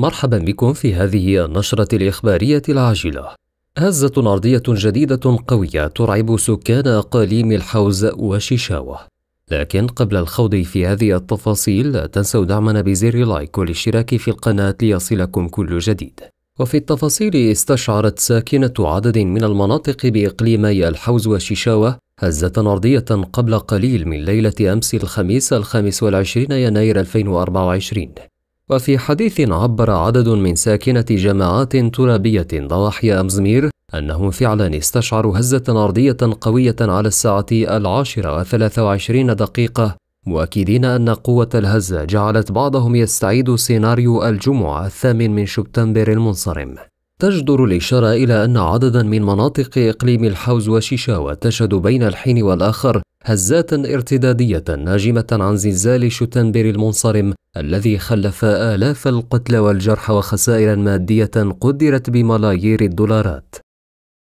مرحبا بكم في هذه النشرة الإخبارية العاجلة. هزة أرضية جديدة قوية ترعب سكان أقاليم الحوز وشيشاوة. لكن قبل الخوض في هذه التفاصيل لا تنسوا دعمنا بزر لايك والاشتراك في القناة ليصلكم كل جديد. وفي التفاصيل استشعرت ساكنة عدد من المناطق بإقليمي الحوز وشيشاوة هزة أرضية قبل قليل من ليلة أمس الخميس الخامس والعشرين يناير 2024 وفي حديث عبر عدد من ساكنة جماعات ترابية ضواحي أمزمير أنهم فعلا استشعروا هزة أرضية قوية على الساعة العاشرة وثلاث وعشرين دقيقة مؤكدين أن قوة الهزة جعلت بعضهم يستعيد سيناريو الجمعة الثامن من شبتمبر المنصرم تجدر الإشارة إلى أن عددا من مناطق إقليم الحوز وشيشاوة تشهد بين الحين والآخر هزات ارتدادية ناجمة عن زلزال شتنبر المنصرم الذي خلف آلاف القتلى والجرحى وخسائر مادية قدرت بملايير الدولارات